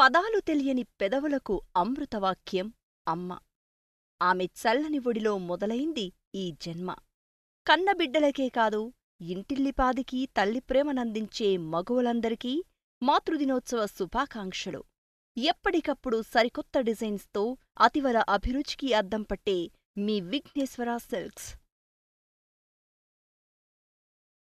పదాలు తెలియని పెదవులకు అమృతవాక్యం అమ్మ ఆమె చల్లని ఒడిలో మొదలైంది ఈ జన్మ కన్నబిడ్డలకే కాదు ఇంటిల్లిపాదికీ తల్లి ప్రేమనందించే మగువలందరికీ మాతృదినోత్సవ శుభాకాంక్షలు ఎప్పటికప్పుడు సరికొత్త డిజైన్స్తో అతివల అభిరుచికి అద్దం పట్టే మీ విఘ్నేశ్వర సిల్క్స్